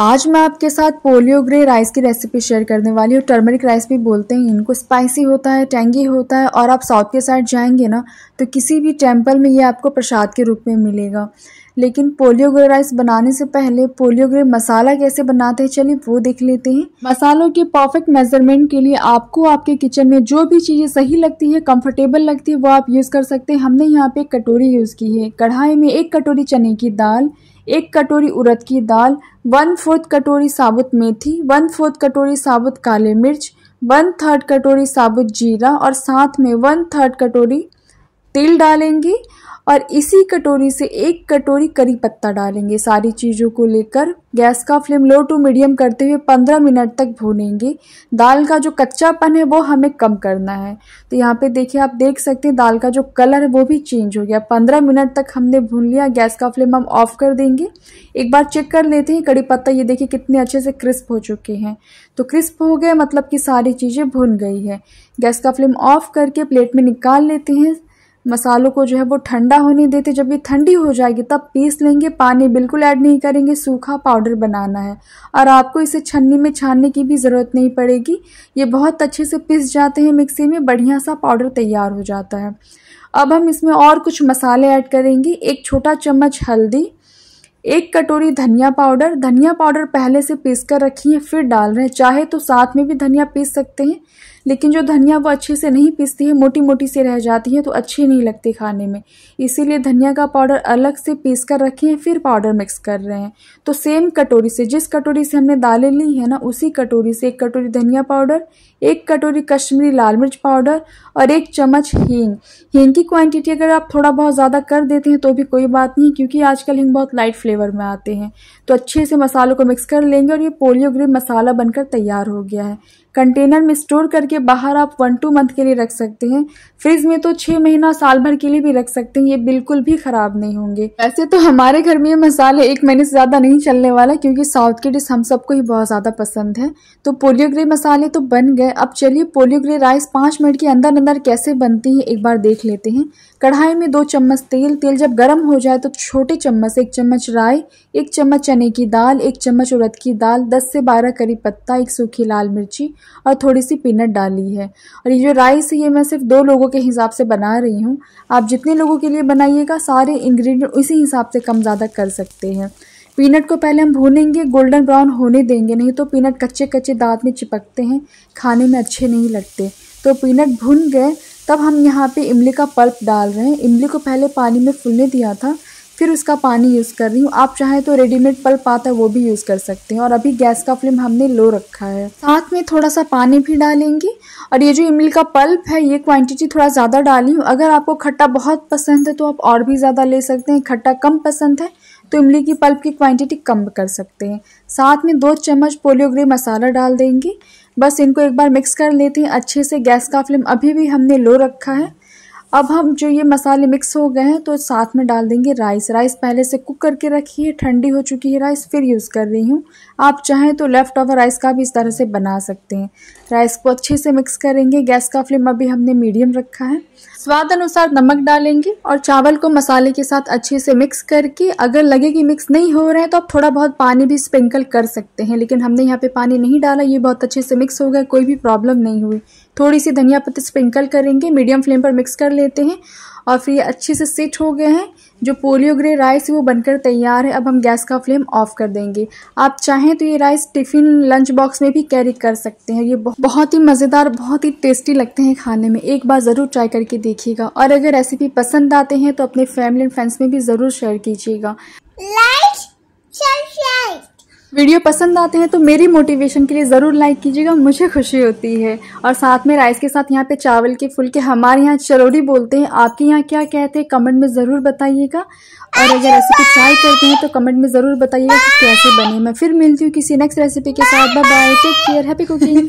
आज मैं आपके साथ पोलियो ग्रे राइस की रेसिपी शेयर करने वाली हूँ टर्मरिक राइस भी बोलते हैं इनको स्पाइसी होता है टेंगी होता है और आप साउथ के साइड जाएंगे ना तो किसी भी टेम्पल में ये आपको प्रसाद के रूप में मिलेगा लेकिन पोलियो ग्रे राइस बनाने से पहले पोलियो ग्रे मसाला कैसे बनाते हैं चलिए वो देख लेते हैं मसालों के परफेक्ट मेजरमेंट के लिए आपको आपके किचन में जो भी चीज़ें सही लगती है कंफर्टेबल लगती है वो आप यूज़ कर सकते हैं हमने यहाँ पे कटोरी यूज़ की है कढ़ाई में एक कटोरी चने की दाल एक कटोरी उड़द की दाल वन फोर्थ कटोरी साबुत मेथी वन फोर्थ कटोरी साबुत काले मिर्च वन थर्ड कटोरी साबुत जीरा और साथ में वन थर्ड कटोरी तेल डालेंगे और इसी कटोरी से एक कटोरी करी पत्ता डालेंगे सारी चीज़ों को लेकर गैस का फ्लेम लो टू मीडियम करते हुए पंद्रह मिनट तक भूनेंगे दाल का जो कच्चापन है वो हमें कम करना है तो यहाँ पे देखिए आप देख सकते हैं दाल का जो कलर है वो भी चेंज हो गया पंद्रह मिनट तक हमने भून लिया गैस का फ्लेम हम ऑफ कर देंगे एक बार चेक कर लेते हैं कड़ी पत्ता ये देखिए कितने अच्छे से क्रिस्प हो चुके हैं तो क्रिस्प हो गए मतलब कि सारी चीज़ें भुन गई है गैस का फ्लेम ऑफ करके प्लेट में निकाल लेते हैं मसालों को जो है वो ठंडा होने देते जब ये ठंडी हो जाएगी तब पीस लेंगे पानी बिल्कुल ऐड नहीं करेंगे सूखा पाउडर बनाना है और आपको इसे छन्नी में छानने की भी ज़रूरत नहीं पड़ेगी ये बहुत अच्छे से पीस जाते हैं मिक्सी में बढ़िया सा पाउडर तैयार हो जाता है अब हम इसमें और कुछ मसाले ऐड करेंगे एक छोटा चम्मच हल्दी एक कटोरी धनिया पाउडर धनिया पाउडर पहले से पीस कर रखिए फिर डाल रहे हैं चाहे तो साथ में भी धनिया पीस सकते हैं लेकिन जो धनिया वो अच्छे से नहीं पीसती है मोटी मोटी से रह जाती है तो अच्छी नहीं लगती खाने में इसीलिए धनिया का पाउडर अलग से पीस कर रखे हैं फिर पाउडर मिक्स कर रहे हैं तो सेम कटोरी से जिस कटोरी से हमने दालें ली है ना उसी कटोरी से एक कटोरी धनिया पाउडर एक कटोरी कश्मीरी लाल मिर्च पाउडर और एक चम्मच हींग हींग की क्वांटिटी अगर आप थोड़ा बहुत ज़्यादा कर देते हैं तो भी कोई बात नहीं क्योंकि आजकल हींग बहुत लाइट फ्लेवर फ्लेवर में आते हैं तो अच्छे से मसालों को मिक्स कर लेंगे और ये पोलियो ग्रीन मसाला बनकर तैयार हो गया है कंटेनर में स्टोर करके बाहर आप वन टू मंथ के लिए रख सकते हैं फ्रिज में तो छः महीना साल भर के लिए भी रख सकते हैं ये बिल्कुल भी खराब नहीं होंगे वैसे तो हमारे घर में ये मसाले एक महीने से ज़्यादा नहीं चलने वाला क्योंकि साउथ की डिश हम सबको ही बहुत ज़्यादा पसंद है तो पोलियो ग्रे मसाले तो बन गए अब चलिए पोलियो ग्रे राइस पाँच मिनट के अंदर अंदर कैसे बनती है एक बार देख लेते हैं कढ़ाई में दो चम्मच तेल तेल जब गर्म हो जाए तो छोटे चम्मच एक चम्मच राय एक चम्मच चने की दाल एक चम्मच उड़द की दाल 10 से 12 करी पत्ता एक सूखी लाल मिर्ची और थोड़ी सी पीनट डाली है और ये जो राइस है ये मैं सिर्फ दो लोगों के हिसाब से बना रही हूँ आप जितने लोगों के लिए बनाइएगा सारे इंग्रेडिएंट उसी हिसाब से कम ज़्यादा कर सकते हैं पीनट को पहले हम भूनेंगे गोल्डन ब्राउन होने देंगे नहीं तो पीनट कच्चे कच्चे दांत में चिपकते हैं खाने में अच्छे नहीं लगते तो पीनट भुन गए तब हम यहाँ पे इमली का पल्प डाल रहे हैं इमली को पहले पानी में फूलने दिया था फिर उसका पानी यूज़ कर रही हूँ आप चाहें तो रेडीमेड पल्प आता है वो भी यूज़ कर सकते हैं और अभी गैस का फ्लेम हमने लो रखा है साथ में थोड़ा सा पानी भी डालेंगे और ये जो इमली का पल्प है ये क्वांटिटी थोड़ा ज़्यादा डाली हूँ अगर आपको खट्टा बहुत पसंद है तो आप और भी ज़्यादा ले सकते हैं खट्टा कम पसंद है तो इमली की पल्प की क्वांटिटी कम कर सकते हैं साथ में दो चम्मच पोलियोग्रे मसाला डाल देंगे बस इनको एक बार मिक्स कर लेते हैं अच्छे से गैस का फ्लेम अभी भी हमने लो रखा है अब हम जो ये मसाले मिक्स हो गए हैं तो साथ में डाल देंगे राइस राइस पहले से कुक करके रखी है ठंडी हो चुकी है राइस फिर यूज़ कर रही हूँ आप चाहें तो लेफ़्ट ओवर राइस का भी इस तरह से बना सकते हैं राइस को अच्छे से मिक्स करेंगे गैस का फ्लेम अभी हमने मीडियम रखा है स्वाद अनुसार नमक डालेंगे और चावल को मसाले के साथ अच्छे से मिक्स करके अगर लगे कि मिक्स नहीं हो रहे हैं तो आप थोड़ा बहुत पानी भी स्प्रिंकल कर सकते हैं लेकिन हमने यहाँ पे पानी नहीं डाला ये बहुत अच्छे से मिक्स हो गया कोई भी प्रॉब्लम नहीं हुई थोड़ी सी धनिया पत्ती स्प्रिंकल करेंगे मीडियम फ्लेम पर मिक्स कर लेते हैं और फिर ये अच्छे से सेट हो गए हैं जो पोलियो ग्रे राइस है वो बनकर तैयार है अब हम गैस का फ्लेम ऑफ कर देंगे आप चाहें तो ये राइस टिफ़िन लंच बॉक्स में भी कैरी कर सकते हैं ये बहुत ही मज़ेदार बहुत ही टेस्टी लगते हैं खाने में एक बार ज़रूर ट्राई करके देखिएगा और अगर रेसिपी पसंद आते हैं तो अपने फैमिली एंड फ्रेंड्स में भी ज़रूर शेयर कीजिएगा वीडियो पसंद आते हैं तो मेरी मोटिवेशन के लिए ज़रूर लाइक कीजिएगा मुझे खुशी होती है और साथ में राइस के साथ यहाँ पे चावल के फुलके हमारे यहाँ चरौरी बोलते हैं आपके यहाँ क्या कहते हैं कमेंट में ज़रूर बताइएगा और अगर रेसिपी ट्राई करते हैं तो कमेंट में ज़रूर बताइएगा कि कैसे बने मैं फिर मिलती हूँ किसी नेक्स्ट रेसिपी के साथ bye bye take care happy cooking